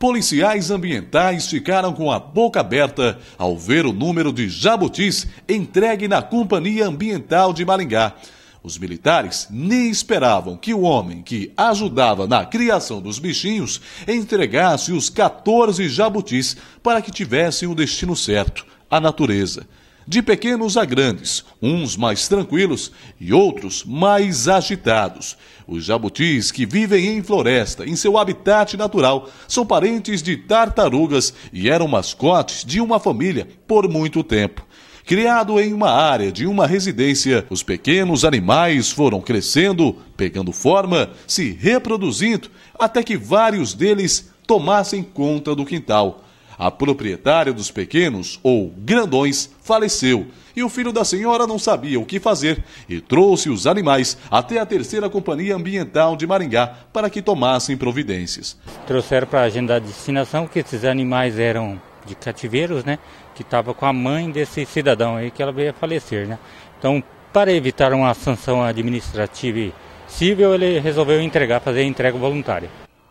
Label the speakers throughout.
Speaker 1: policiais ambientais ficaram com a boca aberta ao ver o número de jabutis entregue na Companhia Ambiental de Maringá. Os militares nem esperavam que o homem que ajudava na criação dos bichinhos entregasse os 14 jabutis para que tivessem o destino certo, a natureza de pequenos a grandes, uns mais tranquilos e outros mais agitados. Os jabutis que vivem em floresta, em seu habitat natural, são parentes de tartarugas e eram mascotes de uma família por muito tempo. Criado em uma área de uma residência, os pequenos animais foram crescendo, pegando forma, se reproduzindo, até que vários deles tomassem conta do quintal. A proprietária dos pequenos, ou grandões, faleceu e o filho da senhora não sabia o que fazer e trouxe os animais até a terceira companhia ambiental de Maringá para que tomassem providências. Trouxeram para a agenda
Speaker 2: de destinação que esses animais eram de cativeiros, né? Que estava com a mãe desse cidadão aí que ela veio a falecer, né? Então, para evitar uma sanção administrativa e civil, ele resolveu entregar, fazer a entrega voluntária.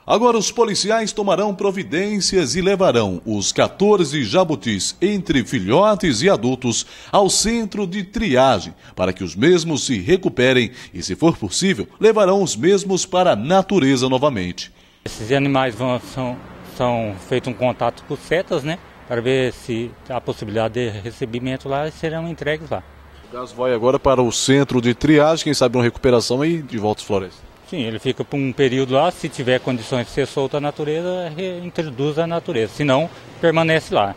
Speaker 1: Agora, os policiais tomarão providências e levarão os 14 jabutis entre filhotes e adultos ao centro de triagem para que os mesmos se recuperem e, se for possível, levarão os mesmos para a natureza novamente. Esses animais vão, são,
Speaker 2: são feitos um contato com setas, né? Para ver se há possibilidade de recebimento lá e serão entregues lá.
Speaker 1: O caso vai agora para o centro de triagem, quem sabe uma recuperação aí de volta às florestas.
Speaker 2: Sim, ele fica por um período lá, se tiver condições de ser solto à natureza, reintroduz à natureza, senão permanece lá.